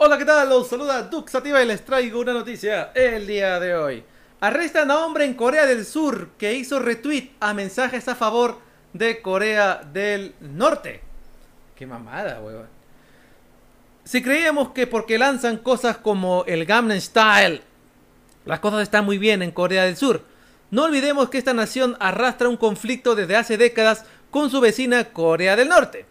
Hola, ¿qué tal? Los saluda Duxativa y les traigo una noticia el día de hoy. Arrestan a hombre en Corea del Sur que hizo retweet a mensajes a favor de Corea del Norte. Qué mamada, weón. Si creíamos que porque lanzan cosas como el Gangnam Style, las cosas están muy bien en Corea del Sur. No olvidemos que esta nación arrastra un conflicto desde hace décadas con su vecina Corea del Norte.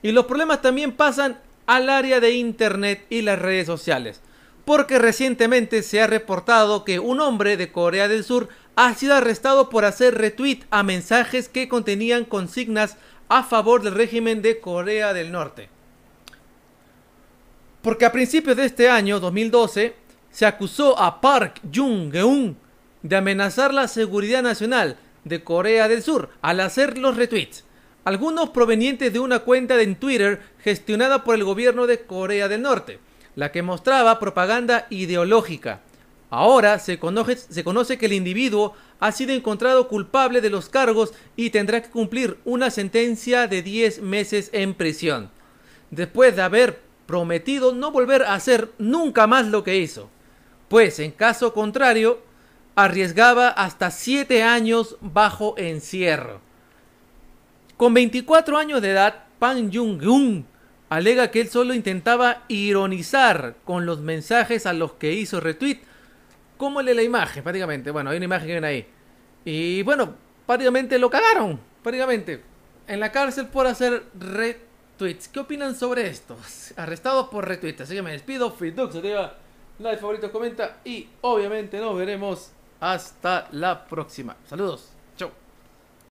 Y los problemas también pasan al área de Internet y las redes sociales, porque recientemente se ha reportado que un hombre de Corea del Sur ha sido arrestado por hacer retweet a mensajes que contenían consignas a favor del régimen de Corea del Norte. Porque a principios de este año, 2012, se acusó a Park Jung-geun de amenazar la seguridad nacional de Corea del Sur al hacer los retweets algunos provenientes de una cuenta en Twitter gestionada por el gobierno de Corea del Norte, la que mostraba propaganda ideológica. Ahora se conoce, que el individuo ha sido encontrado culpable de los cargos y tendrá que cumplir una sentencia de 10 meses en prisión, después de haber prometido no volver a hacer nunca más lo que hizo, pues en caso contrario arriesgaba hasta 7 años bajo encierro. Con 24 años de edad, Pan Jung-un alega que él solo intentaba ironizar con los mensajes a los que hizo retweet. Como le la imagen, prácticamente. Bueno, hay una imagen que ven ahí. Y bueno, prácticamente lo cagaron. Prácticamente. En la cárcel por hacer retweets. ¿Qué opinan sobre esto? Arrestado por retweets. Así que me despido. va, like, favorito, comenta. Y obviamente nos veremos hasta la próxima. Saludos.